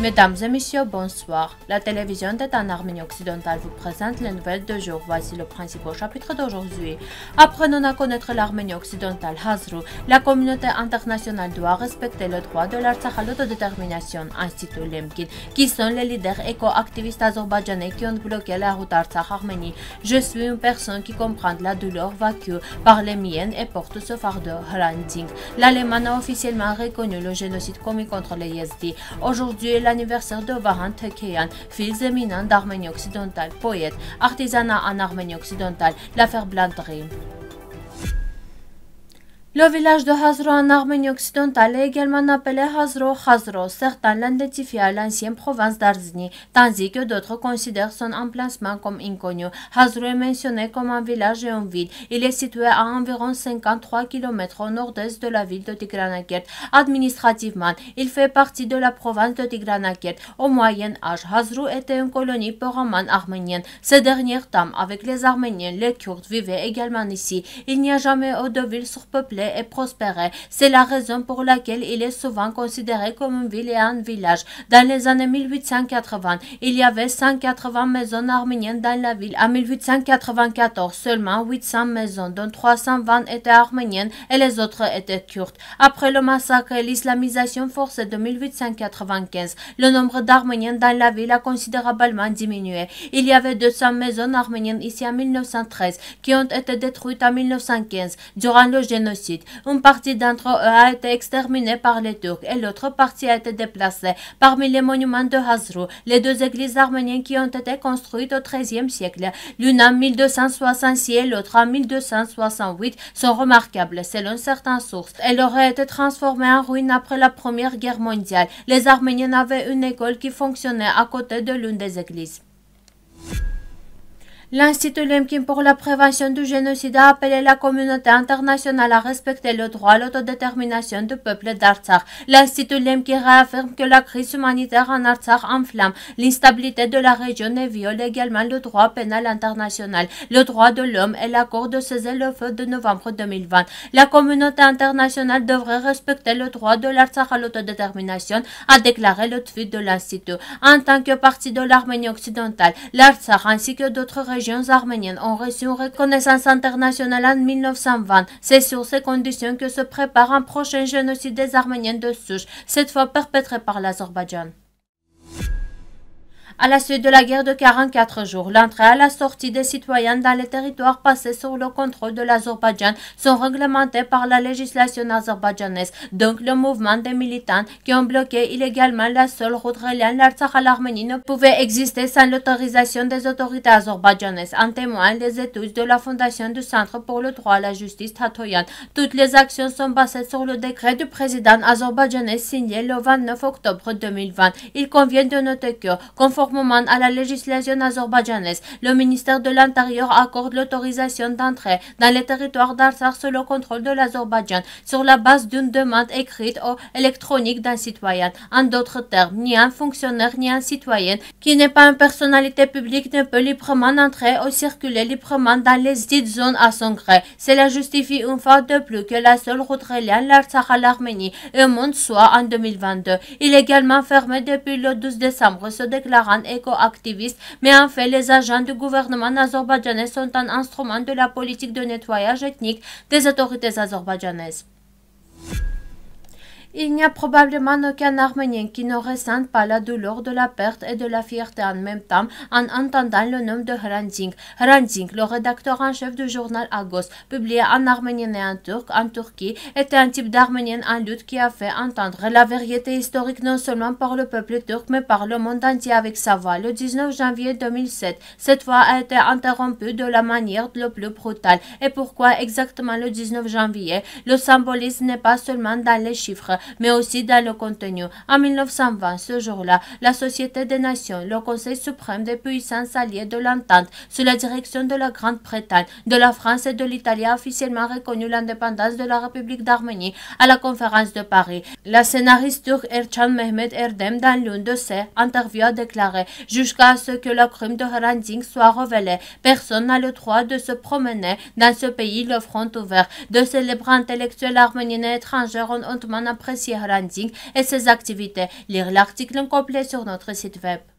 Mesdames et messieurs, bonsoir. La télévision d'État en Arménie occidentale vous présente les nouvelles de jour. Voici le principal chapitre d'aujourd'hui. Apprenons à connaître l'Arménie occidentale, Hazrou. La communauté internationale doit respecter le droit de l'Artsakh à l'autodétermination, Institut Lemkin, qui sont les leaders éco-activistes azerbaïdjanais qui ont bloqué la route Artsakh-Arménie. Je suis une personne qui comprend la douleur vécue par les miennes et porte ce fardeau, Hranting. L'Allemagne a officiellement reconnu le génocide commis contre les Yazidis. Aujourd'hui, la anniversaire de Vahan Tekeyan, fils éminent d'Arménie occidentale, poète, artisanat en Arménie occidentale, l'affaire Blandrim. Le village de Hazro en Arménie occidentale est également appelé Hazro Hazro. Certains l'identifient à l'ancienne province d'Arzni, tandis que d'autres considèrent son emplacement comme inconnu. Hazro est mentionné comme un village et une ville. Il est situé à environ 53 km au nord-est de la ville de Tigranakert. Administrativement, il fait partie de la province de Tigranakert. Au Moyen Âge, Hazro était une colonie romane arménienne. Ces dernières temps, avec les Arméniens, les Kurdes vivaient également ici. Il n'y a jamais eu de ville surpeuplée et prospérait. C'est la raison pour laquelle il est souvent considéré comme une ville et un village. Dans les années 1880, il y avait 180 maisons arméniennes dans la ville. En 1894, seulement 800 maisons, dont 320 étaient arméniennes et les autres étaient kurdes. Après le massacre et l'islamisation forcée de 1895, le nombre d'Arméniens dans la ville a considérablement diminué. Il y avait 200 maisons arméniennes ici en 1913 qui ont été détruites en 1915 durant le génocide. Une partie d'entre eux a été exterminée par les Turcs et l'autre partie a été déplacée. Parmi les monuments de Hazrou, les deux églises arméniennes qui ont été construites au XIIIe siècle, l'une en 1266 et l'autre en 1268, sont remarquables selon certaines sources. Elles auraient été transformées en ruines après la Première Guerre mondiale. Les Arméniens avaient une école qui fonctionnait à côté de l'une des églises. L'Institut Lemkin pour la prévention du génocide a appelé la communauté internationale à respecter le droit à l'autodétermination du peuple d'Artsakh. L'Institut Lemkin réaffirme que la crise humanitaire en Artsakh enflamme l'instabilité de la région et viole également le droit pénal international, le droit de l'homme et l'accord de cesser le feu de novembre 2020. La communauté internationale devrait respecter le droit de l'Artsakh à l'autodétermination, a déclaré le tweet de l'Institut. En tant que partie de l'Arménie occidentale, l'Artsakh ainsi que d'autres régions régions arméniennes ont reçu une reconnaissance internationale en 1920. C'est sur ces conditions que se prépare un prochain génocide des Arméniens de Souche, cette fois perpétré par l'Azerbaïdjan. À la suite de la guerre de 44 jours, l'entrée à la sortie des citoyens dans les territoires passés sous le contrôle de l'Azerbaïdjan sont réglementées par la législation azerbaïdjanaise. Donc, le mouvement des militants qui ont bloqué illégalement la seule route reliant l'Artsakh à l'Arménie ne pouvait exister sans l'autorisation des autorités azerbaïdjanaises. En témoignent les études de la Fondation du Centre pour le droit à la justice Tatoyan. Toutes les actions sont basées sur le décret du président azerbaïdjanais signé le 29 octobre 2020. Il convient de noter que, conformément moment à la législation azerbaïdjanaise, le ministère de l'Intérieur accorde l'autorisation d'entrée dans les territoires d'Arsar sous le contrôle de l'Azerbaïdjan sur la base d'une demande écrite ou électronique d'un citoyen. En d'autres termes, ni un fonctionnaire ni un citoyen qui n'est pas une personnalité publique ne peut librement entrer ou circuler librement dans les dites zones à son gré. Cela justifie une fois de plus que la seule route reliant l'Arsar à l'Arménie et au monde soit en 2022. Il est également fermé depuis le 12 décembre, se déclarant éco activistes mais en fait, les agents du gouvernement azerbaïdjanais sont un instrument de la politique de nettoyage ethnique des autorités azerbaïdjanaises. Il n'y a probablement aucun Arménien qui ne ressente pas la douleur de la perte et de la fierté en même temps en entendant le nom de Hranzing. Hranzing, le rédacteur en chef du journal Agos, publié en arménien et en turc en Turquie, était un type d'arménien en lutte qui a fait entendre la vérité historique non seulement par le peuple turc mais par le monde entier avec sa voix. Le 19 janvier 2007, cette voix a été interrompue de la manière le plus brutale. Et pourquoi exactement le 19 janvier Le symbolisme n'est pas seulement dans les chiffres mais aussi dans le contenu. En 1920, ce jour-là, la Société des Nations, le Conseil suprême des puissances alliées de l'entente, sous la direction de la Grande-Bretagne, de la France et de l'Italie, a officiellement reconnu l'indépendance de la République d'Arménie à la conférence de Paris. La scénariste turque Erchan Mehmet Erdem, dans l'une de ses interviews, a déclaré « Jusqu'à ce que le crime de Hranding soit révélé, personne n'a le droit de se promener dans ce pays le front ouvert. De célèbres intellectuels arméniens et étrangers ont hautement apprécié նախ ես եհրանդինք, ես ես ակտիվիտ է, լիղլ աղտիկլն կոպլես ողնոտխես իդվեպ։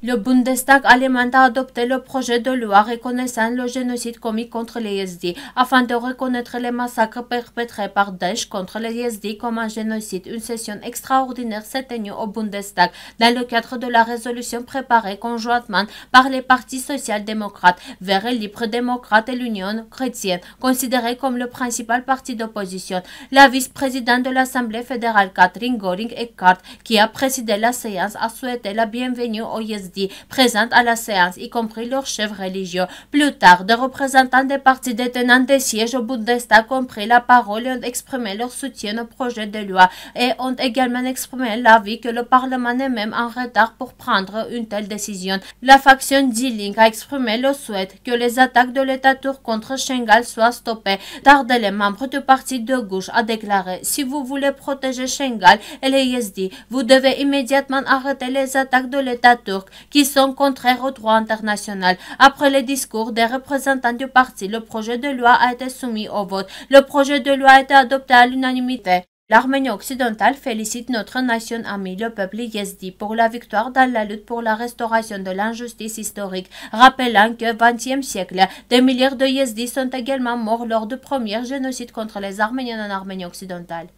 Le Bundestag allemand a adopté le projet de loi reconnaissant le génocide commis contre les Yézidis, afin de reconnaître les massacres perpétrés par Daesh contre les Yézidis comme un génocide. Une session extraordinaire s'est tenue au Bundestag dans le cadre de la résolution préparée conjointement par les partis social-démocrates, Verts Libre libres-démocrates et l'Union chrétienne, considérée comme le principal parti d'opposition. La vice-présidente de l'Assemblée fédérale, Catherine goring eckardt qui a présidé la séance, a souhaité la bienvenue aux Yézidis présente présentes à la séance, y compris leurs chefs religieux. Plus tard, des représentants des partis détenant des sièges au Bundestag ont pris la parole et ont exprimé leur soutien au projet de loi et ont également exprimé l'avis que le Parlement est même en retard pour prendre une telle décision. La faction D-Link a exprimé le souhait que les attaques de l'État turc contre Schengen soient stoppées. Dardel, les membres du parti de gauche, a déclaré « Si vous voulez protéger Schengen et les ISD, vous devez immédiatement arrêter les attaques de l'État turc qui sont contraires au droit international. Après les discours des représentants du parti, le projet de loi a été soumis au vote. Le projet de loi a été adopté à l'unanimité. L'Arménie occidentale félicite notre nation amie, le peuple yézdi, pour la victoire dans la lutte pour la restauration de l'injustice historique, rappelant que XXe siècle, des milliards de yézidis sont également morts lors du premier génocide contre les Arméniens en Arménie occidentale.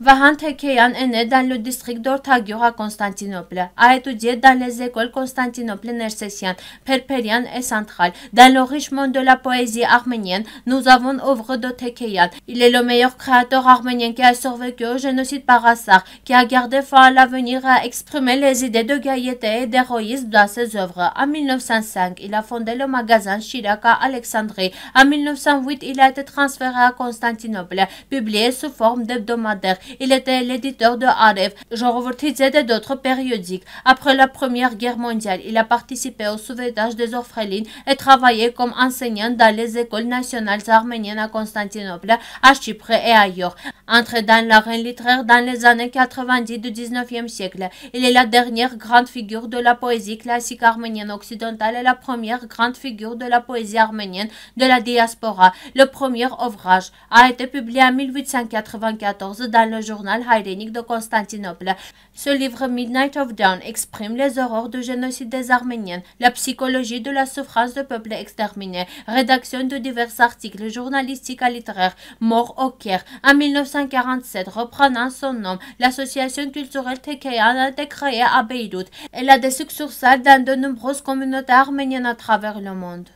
Vahan Tekeyan est né dans le district d'Ortagio à Constantinople, a étudié dans les écoles constantinople nersessiennes, Perperian et Central. Dans le riche monde de la poésie arménienne, nous avons œuvre de Tekeyan. Il est le meilleur créateur arménien qui a survécu au génocide par hasard, qui a gardé foi à l'avenir et a exprimé les idées de gaieté et d'héroïsme dans ses œuvres. En 1905, il a fondé le magasin Chirac à Alexandrie. En 1908, il a été transféré à Constantinople, publié sous forme d'hebdomadaire. Il était l'éditeur de Arev, Jean-Revoltized et d'autres périodiques. Après la Première Guerre mondiale, il a participé au sauvetage des orphelines et travaillé comme enseignant dans les écoles nationales arméniennes à Constantinople, à Chypre et ailleurs. Entré dans l'arène littéraire dans les années 90 du 19e siècle, il est la dernière grande figure de la poésie classique arménienne occidentale et la première grande figure de la poésie arménienne de la diaspora. Le premier ouvrage a été publié en 1894 dans le le journal Hayrenik de Constantinople. Ce livre Midnight of Dawn exprime les horreurs du génocide des Arméniens, la psychologie de la souffrance de peuples exterminés, rédaction de divers articles journalistiques et littéraires, mort au Caire. En 1947, reprenant son nom, l'association culturelle Tekeyan a été créée à Beyrouth. Elle a des succursales dans de nombreuses communautés arméniennes à travers le monde.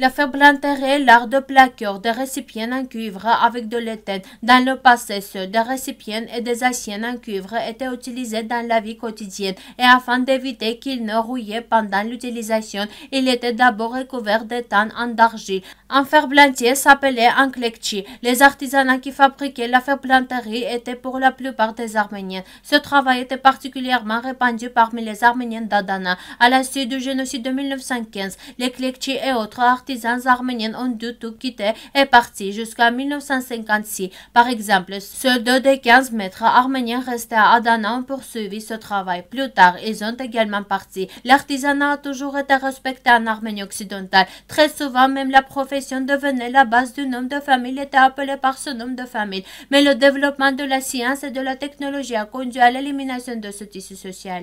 La faible est l'art de plaqueur des récipients en cuivre avec de l'étain. Dans le passé, ceux des récipients et des assiettes en cuivre étaient utilisés dans la vie quotidienne et afin d'éviter qu'ils ne rouillent pendant l'utilisation, ils étaient d'abord recouverts d'étain en d'argile. Un ferblantier s'appelait un klekchi. Les artisans qui fabriquaient la ferblanterie étaient pour la plupart des Arméniens. Ce travail était particulièrement répandu parmi les Arméniens d'Adana. À la suite du génocide de 1915, les klekchi et autres artisans artisans arméniens ont dû tout quitter et partir jusqu'à 1956. Par exemple, ceux de des 15 maîtres arméniens restés à Adana ont poursuivi ce travail. Plus tard, ils ont également parti. L'artisanat a toujours été respecté en Arménie occidentale. Très souvent, même la profession devenait la base du nom de famille, et était appelée par ce nom de famille. Mais le développement de la science et de la technologie a conduit à l'élimination de ce tissu social.